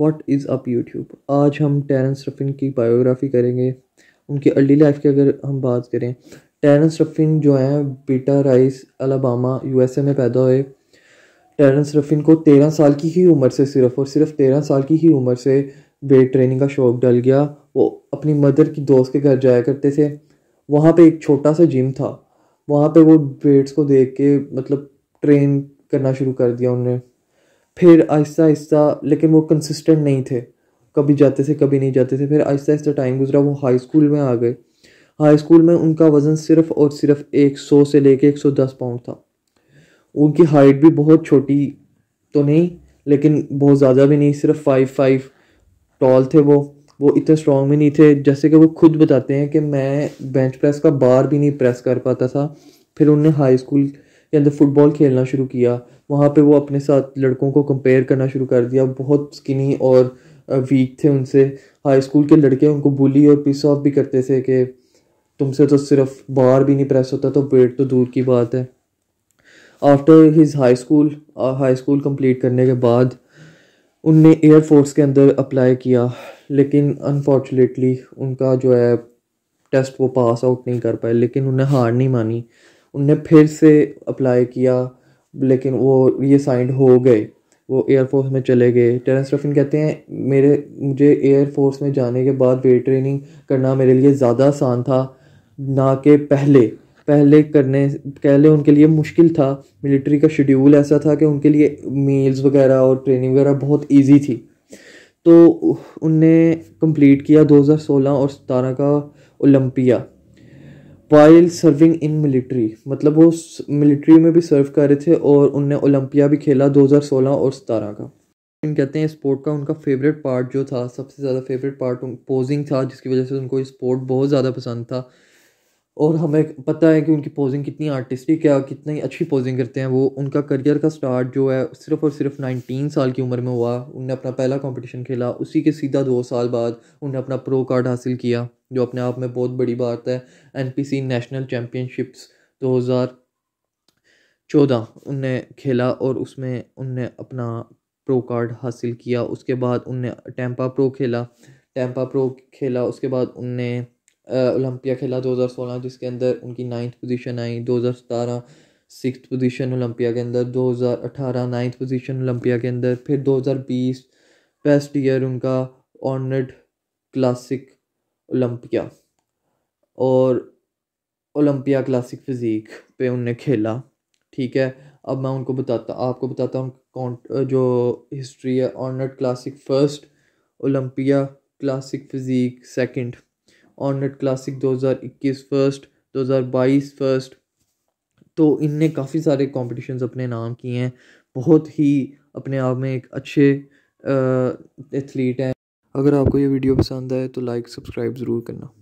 what is up YouTube आज हम Terrence रफिन की बायोग्राफी करेंगे उनकी अर्ली लाइफ की अगर हम बात करें टेरेंस रफिन जो हैं बीटा राइस अलाबामा यूएसए में पैदा हुए टेरेंस रफिन को तेरह साल की ही उम्र से सिर्फ और सिर्फ तेरह साल की ही उम्र से वेट ट्रेनिंग का शौक डल गया वो अपनी मदर की दोस्त के घर जाया करते थे वहाँ पे एक छोटा सा जिम था वहाँ पे वो वेट्स को देख के मतलब ट्रेन करना शुरू कर दिया उन्होंने फिर आहिस्ता आहिस्ता लेकिन वो कंसिस्टेंट नहीं थे कभी जाते थे कभी नहीं जाते थे फिर आहिस्ता आहिस्ता टाइम गुजरा वो हाई स्कूल में आ गए हाई स्कूल में उनका वज़न सिर्फ और सिर्फ एक सौ से लेके एक सौ दस पाउंड था उनकी हाइट भी बहुत छोटी तो नहीं लेकिन बहुत ज़्यादा भी नहीं सिर्फ फाइव फाइव टॉल थे वो वो इतने स्ट्रॉन्ग भी नहीं थे जैसे कि वो खुद बताते हैं कि मैं बेंच प्रेस का बार भी नहीं प्रेस कर पाता था फिर उनने हाई स्कूल के अंदर फुटबॉल खेलना शुरू किया वहाँ पे वो अपने साथ लड़कों को कंपेयर करना शुरू कर दिया बहुत स्किनी और वीक थे उनसे हाई स्कूल के लड़के उनको बुली और पिस ऑफ भी करते थे कि तुमसे तो सिर्फ बाहर भी नहीं प्रेस होता तो वेट तो दूर की बात है after his high school high school complete करने के बाद उनने एयरफोर्स के अंदर अप्लाई किया लेकिन अनफॉर्चुनेटली उनका जो है टेस्ट वो पास आउट नहीं कर पाए लेकिन उन्हें हार नहीं मानी उनने फिर से अप्लाई किया लेकिन वो ये साइंड हो गए वो एयरफोर्स में चले गए टेरेंस रफिन कहते हैं मेरे मुझे एयरफोर्स में जाने के बाद वेट ट्रेनिंग करना मेरे लिए ज़्यादा आसान था ना कि पहले पहले करने पहले उनके लिए मुश्किल था मिलिट्री का शेड्यूल ऐसा था कि उनके लिए मील्स वगैरह और ट्रेनिंग वगैरह बहुत इजी थी तो उनने कंप्लीट किया 2016 और सतारह का Olympia while serving in military मतलब वो मिलिट्री में भी सर्व कर रहे थे और उनने ओलंपिया भी खेला 2016 और सतारह का इन कहते हैं स्पोर्ट का उनका फेवरेट पार्ट जो था सबसे ज़्यादा फेवरेट पार्ट पोजिंग था जिसकी वजह से उनको स्पोर्ट बहुत ज़्यादा पसंद था और हमें पता है कि उनकी पोजिंग कितनी आर्टिस्टिक है कितनी अच्छी पोजिंग करते हैं वो उनका करियर का स्टार्ट जो है सिर्फ और सिर्फ नाइनटीन साल की उम्र में हुआ उनने अपना पहला कंपटीशन खेला उसी के सीधा दो साल बाद उन्हें अपना प्रो कार्ड हासिल किया जो अपने आप में बहुत बड़ी बात है एन नेशनल चैम्पियनशिप्स दो हज़ार चौदह उनने खेला और उसमें उनने अपना प्रो कार्ड हासिल किया उसके बाद उनने टेम्पा प्रो खेला टैम्पा प्रो खेला उसके बाद उनने ओलंपिया खेला 2016 जिसके अंदर उनकी नाइन्थ पोजीशन आई 2017 सिक्स पोजिशन ओलंपिया के अंदर 2018 नाइन्थ पोजिशन ओलंपिया के अंदर फिर 2020 बेस्ट ईयर उनका ऑनर्ड क्लासिक ओलंपिया और ओलंपिया क्लासिक फिज़ीक पे उनने खेला ठीक है अब मैं उनको बताता आपको बताता हूँ कौन जो हिस्ट्री है Arnold classic first Olympia classic physique second Arnold classic 2021 first 2022 first तो इनने काफ़ी सारे कॉम्पिटिशन्स अपने नाम किए हैं बहुत ही अपने आप में एक अच्छे एथलीट हैं अगर आपको ये वीडियो पसंद आए तो लाइक सब्सक्राइब ज़रूर करना